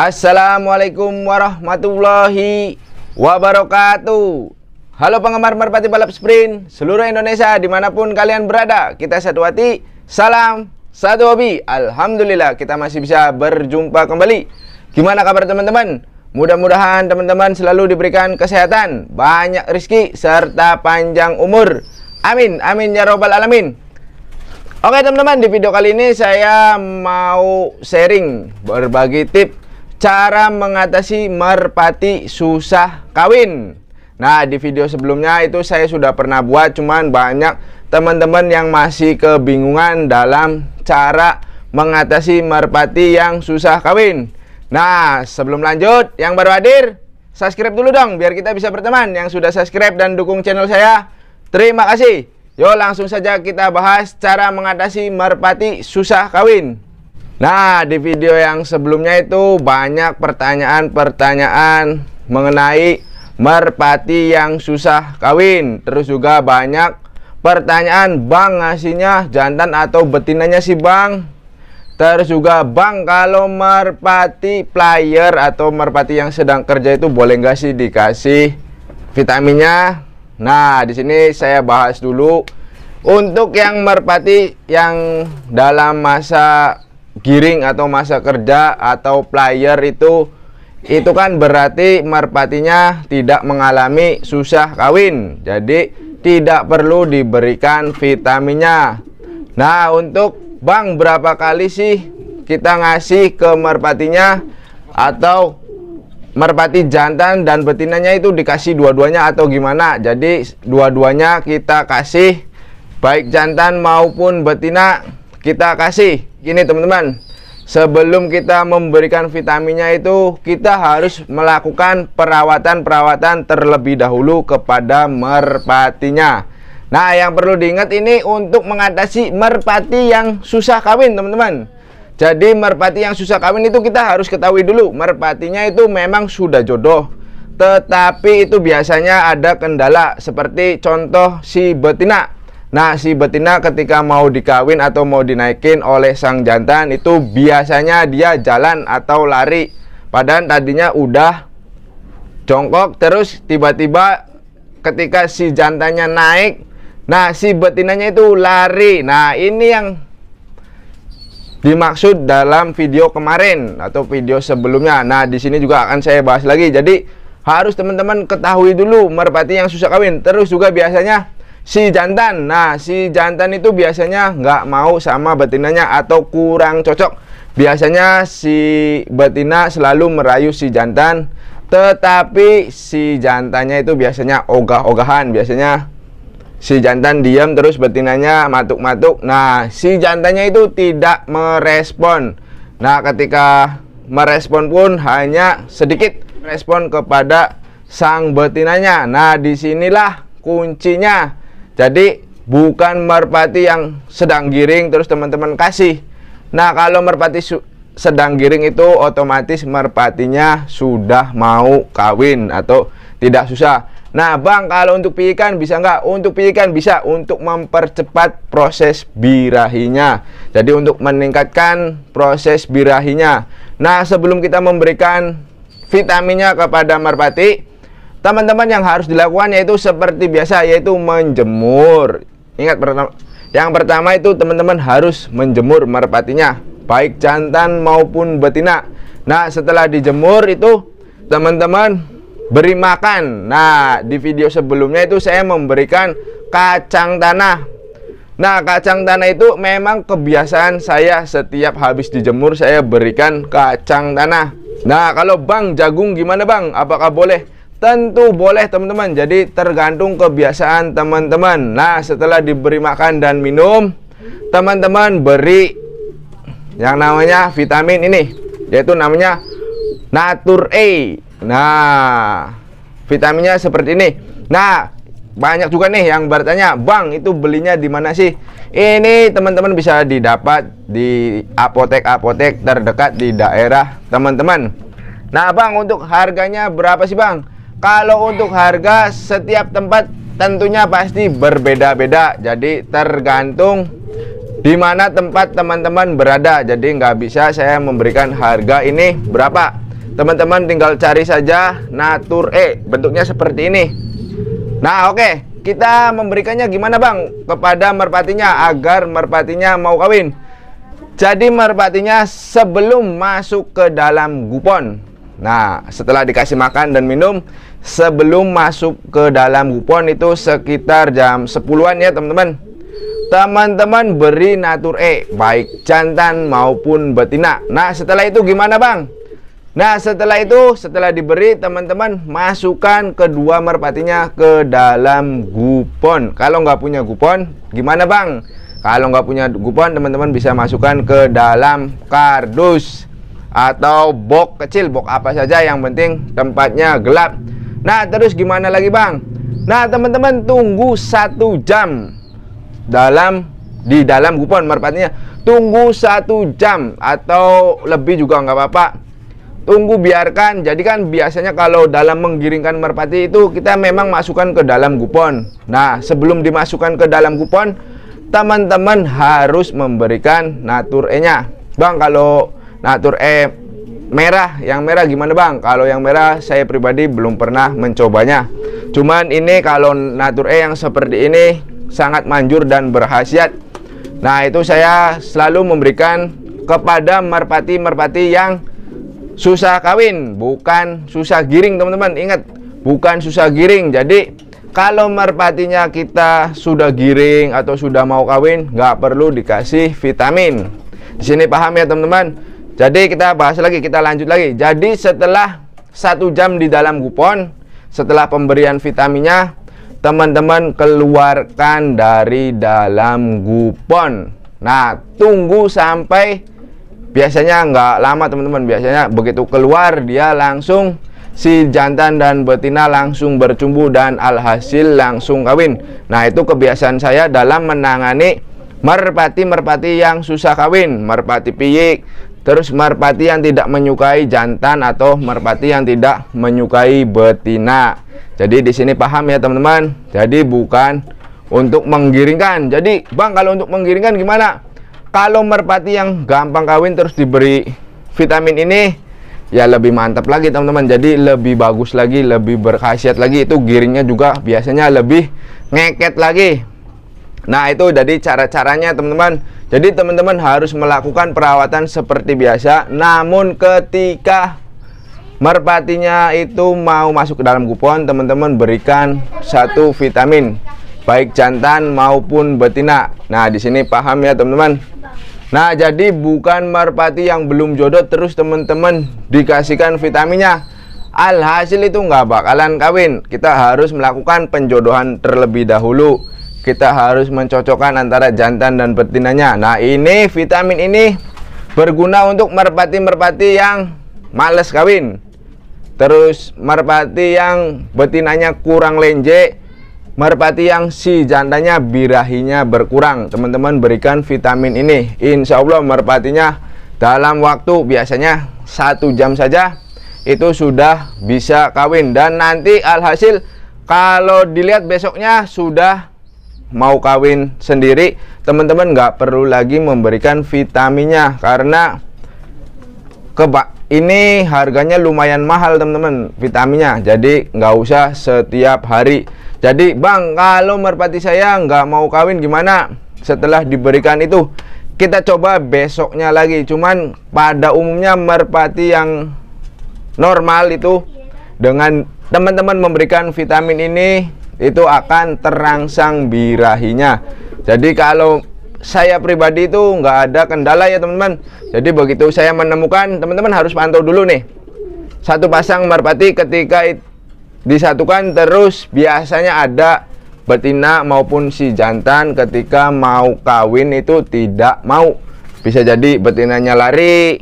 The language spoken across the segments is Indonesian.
Assalamualaikum warahmatullahi wabarakatuh Halo penggemar merpati balap sprint Seluruh Indonesia dimanapun kalian berada Kita satu hati Salam satu hobi Alhamdulillah kita masih bisa berjumpa kembali Gimana kabar teman-teman? Mudah-mudahan teman-teman selalu diberikan kesehatan Banyak rezeki serta panjang umur Amin, amin ya robbal alamin Oke teman-teman, di video kali ini saya mau sharing berbagi tips cara mengatasi merpati susah kawin. Nah, di video sebelumnya itu saya sudah pernah buat, cuman banyak teman-teman yang masih kebingungan dalam cara mengatasi merpati yang susah kawin. Nah, sebelum lanjut, yang baru hadir, subscribe dulu dong, biar kita bisa berteman. Yang sudah subscribe dan dukung channel saya, terima kasih. Yo, langsung saja kita bahas cara mengatasi merpati susah kawin. Nah, di video yang sebelumnya itu banyak pertanyaan-pertanyaan mengenai merpati yang susah kawin. Terus juga banyak pertanyaan, Bang, ngasihnya jantan atau betinanya sih, Bang? Terus juga, Bang, kalau merpati player atau merpati yang sedang kerja itu boleh nggak sih dikasih vitaminnya? Nah, di sini saya bahas dulu untuk yang merpati yang dalam masa giring atau masa kerja atau player itu itu kan berarti merpatinya tidak mengalami susah kawin jadi tidak perlu diberikan vitaminnya nah untuk bang berapa kali sih kita ngasih ke merpatinya atau merpati jantan dan betinanya itu dikasih dua-duanya atau gimana jadi dua-duanya kita kasih baik jantan maupun betina kita kasih gini teman-teman sebelum kita memberikan vitaminnya itu kita harus melakukan perawatan-perawatan terlebih dahulu kepada merpatinya nah yang perlu diingat ini untuk mengatasi merpati yang susah kawin teman-teman jadi merpati yang susah kawin itu kita harus ketahui dulu merpatinya itu memang sudah jodoh tetapi itu biasanya ada kendala seperti contoh si betina Nah, si betina ketika mau dikawin atau mau dinaikin oleh sang jantan itu biasanya dia jalan atau lari. Padahal tadinya udah jongkok terus tiba-tiba ketika si jantannya naik, nah si betinanya itu lari. Nah, ini yang dimaksud dalam video kemarin atau video sebelumnya. Nah, di sini juga akan saya bahas lagi. Jadi, harus teman-teman ketahui dulu merpati yang susah kawin. Terus juga biasanya si jantan. Nah, si jantan itu biasanya nggak mau sama betinanya atau kurang cocok. Biasanya si betina selalu merayu si jantan, tetapi si jantannya itu biasanya ogah-ogahan. Biasanya si jantan diam terus betinanya matuk-matuk. Nah, si jantannya itu tidak merespon. Nah, ketika merespon pun hanya sedikit respon kepada sang betinanya. Nah, disinilah kuncinya jadi bukan merpati yang sedang giring terus teman-teman kasih. Nah, kalau merpati sedang giring itu otomatis merpatinya sudah mau kawin atau tidak susah. Nah, Bang, kalau untuk piikan bisa nggak? Untuk piikan bisa untuk mempercepat proses birahinya. Jadi untuk meningkatkan proses birahinya. Nah, sebelum kita memberikan vitaminnya kepada merpati, teman-teman yang harus dilakukan yaitu seperti biasa yaitu menjemur. Ingat pertama yang pertama itu teman-teman harus menjemur merpatinya baik jantan maupun betina. Nah, setelah dijemur itu teman-teman beri makan. Nah, di video sebelumnya itu saya memberikan kacang tanah. Nah, kacang tanah itu memang kebiasaan saya setiap habis dijemur saya berikan kacang tanah. Nah, kalau Bang jagung gimana Bang? Apakah boleh? Tentu boleh teman-teman Jadi tergantung kebiasaan teman-teman Nah setelah diberi makan dan minum Teman-teman beri Yang namanya vitamin ini Yaitu namanya Natur E Nah Vitaminnya seperti ini Nah banyak juga nih yang bertanya Bang itu belinya di mana sih Ini teman-teman bisa didapat Di apotek-apotek terdekat di daerah teman-teman Nah bang untuk harganya berapa sih bang kalau untuk harga setiap tempat tentunya pasti berbeda-beda. Jadi tergantung di mana tempat teman-teman berada. Jadi nggak bisa saya memberikan harga ini berapa. Teman-teman tinggal cari saja Natur E. Bentuknya seperti ini. Nah, oke. Okay. Kita memberikannya gimana, Bang? Kepada merpatinya agar merpatinya mau kawin. Jadi merpatinya sebelum masuk ke dalam gupon. Nah, setelah dikasih makan dan minum, sebelum masuk ke dalam kupon itu sekitar jam 10-an ya teman-teman teman-teman beri natur E baik jantan maupun betina nah setelah itu gimana bang nah setelah itu setelah diberi teman-teman masukkan kedua merpatinya ke dalam kupon kalau nggak punya kupon gimana bang kalau nggak punya kupon teman-teman bisa masukkan ke dalam kardus atau box kecil box apa saja yang penting tempatnya gelap Nah, terus gimana lagi, Bang? Nah, teman-teman tunggu satu jam dalam di dalam kupon merpatinya tunggu satu jam atau lebih juga nggak apa-apa tunggu biarkan jadi kan biasanya kalau dalam menggiringkan merpati itu kita memang masukkan ke dalam kupon nah sebelum dimasukkan ke dalam kupon teman-teman harus memberikan natur E nya bang kalau natur E merah yang merah gimana bang kalau yang merah saya pribadi belum pernah mencobanya cuman ini kalau natur E yang seperti ini sangat manjur dan berhasiat nah itu saya selalu memberikan kepada merpati-merpati yang susah kawin bukan susah giring teman-teman ingat bukan susah giring jadi kalau merpatinya kita sudah giring atau sudah mau kawin nggak perlu dikasih vitamin di sini paham ya teman-teman jadi kita bahas lagi, kita lanjut lagi. Jadi setelah satu jam di dalam kupon, setelah pemberian vitaminnya, teman-teman keluarkan dari dalam kupon. Nah, tunggu sampai biasanya nggak lama teman-teman. Biasanya begitu keluar dia langsung si jantan dan betina langsung bercumbu dan alhasil langsung kawin. Nah, itu kebiasaan saya dalam menangani merpati-merpati yang susah kawin, merpati piyik, Terus merpati yang tidak menyukai jantan atau merpati yang tidak menyukai betina. Jadi di sini paham ya teman-teman. Jadi bukan untuk menggiringkan. Jadi bang kalau untuk menggiringkan gimana? Kalau merpati yang gampang kawin terus diberi vitamin ini ya lebih mantap lagi teman-teman. Jadi lebih bagus lagi, lebih berkhasiat lagi. Itu giringnya juga biasanya lebih ngeket lagi. Nah, itu jadi cara-caranya teman-teman. Jadi teman-teman harus melakukan perawatan seperti biasa. Namun ketika merpatinya itu mau masuk ke dalam kupon, teman-teman berikan satu vitamin baik jantan maupun betina. Nah, di sini paham ya, teman-teman. Nah, jadi bukan merpati yang belum jodoh terus teman-teman dikasihkan vitaminnya. Alhasil itu nggak bakalan kawin. Kita harus melakukan penjodohan terlebih dahulu kita harus mencocokkan antara jantan dan betinanya. Nah, ini vitamin ini berguna untuk merpati-merpati yang males kawin. Terus merpati yang betinanya kurang lenje, merpati yang si jantannya birahinya berkurang. Teman-teman berikan vitamin ini. Insya Allah merpatinya dalam waktu biasanya satu jam saja itu sudah bisa kawin dan nanti alhasil kalau dilihat besoknya sudah mau kawin sendiri teman-teman nggak perlu lagi memberikan vitaminnya karena kebak ini harganya lumayan mahal teman-teman vitaminnya jadi nggak usah setiap hari jadi bang kalau merpati saya nggak mau kawin gimana setelah diberikan itu kita coba besoknya lagi cuman pada umumnya merpati yang normal itu dengan teman-teman memberikan vitamin ini itu akan terangsang birahinya jadi kalau saya pribadi itu nggak ada kendala ya teman-teman jadi begitu saya menemukan teman-teman harus pantau dulu nih satu pasang merpati ketika disatukan terus biasanya ada betina maupun si jantan ketika mau kawin itu tidak mau bisa jadi betinanya lari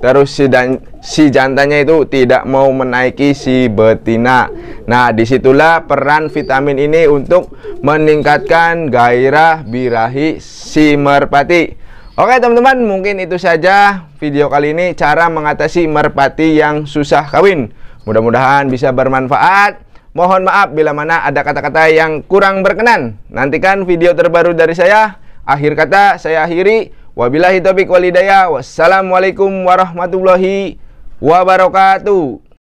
terus si dan si jantannya itu tidak mau menaiki si betina. Nah, disitulah peran vitamin ini untuk meningkatkan gairah birahi si merpati. Oke teman-teman, mungkin itu saja video kali ini cara mengatasi merpati yang susah kawin. Mudah-mudahan bisa bermanfaat. Mohon maaf bila mana ada kata-kata yang kurang berkenan. Nantikan video terbaru dari saya. Akhir kata, saya akhiri. Wabillahi taufiq walidaya. Wassalamualaikum warahmatullahi wabarakatuh wabarakatuh.